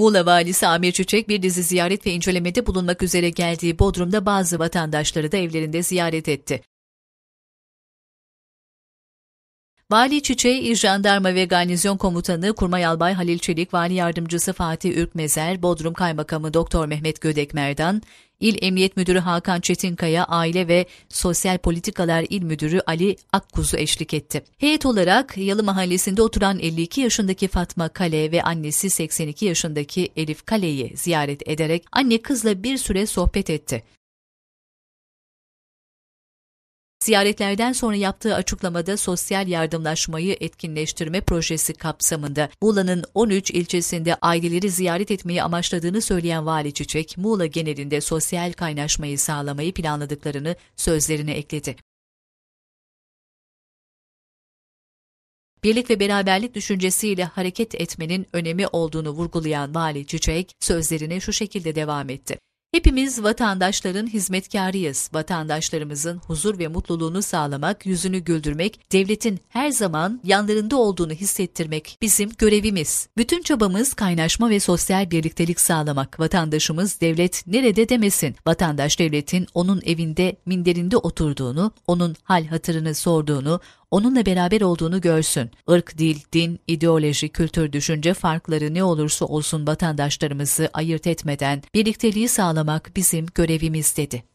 Muğla Valisi Amir Çiçek bir dizi ziyaret ve incelemede bulunmak üzere geldiği Bodrum'da bazı vatandaşları da evlerinde ziyaret etti. Vali Çiçeği, İl Jandarma ve Garnizon Komutanı Kurmay Albay Halil Çelik, Vali Yardımcısı Fatih Ürkmezer, Bodrum Kaymakamı Doktor Mehmet Gödek Merdan, İl Emniyet Müdürü Hakan Çetinkaya, Aile ve Sosyal Politikalar İl Müdürü Ali Akkuzu eşlik etti. Heyet olarak Yalı Mahallesi'nde oturan 52 yaşındaki Fatma Kale ve annesi 82 yaşındaki Elif Kale'yi ziyaret ederek anne kızla bir süre sohbet etti. Ziyaretlerden sonra yaptığı açıklamada sosyal yardımlaşmayı etkinleştirme projesi kapsamında Muğla'nın 13 ilçesinde aileleri ziyaret etmeyi amaçladığını söyleyen Vali Çiçek, Muğla genelinde sosyal kaynaşmayı sağlamayı planladıklarını sözlerine ekledi. birlik ve beraberlik düşüncesiyle hareket etmenin önemi olduğunu vurgulayan Vali Çiçek sözlerine şu şekilde devam etti. Hepimiz vatandaşların hizmetkarıyız. Vatandaşlarımızın huzur ve mutluluğunu sağlamak, yüzünü güldürmek, devletin her zaman yanlarında olduğunu hissettirmek bizim görevimiz. Bütün çabamız kaynaşma ve sosyal birliktelik sağlamak. Vatandaşımız devlet nerede demesin. Vatandaş devletin onun evinde, minderinde oturduğunu, onun hal hatırını sorduğunu, onunla beraber olduğunu görsün. Irk, dil, din, ideoloji, kültür, düşünce farkları ne olursa olsun vatandaşlarımızı ayırt etmeden birlikteliği sağlamak bizim görevimiz dedi.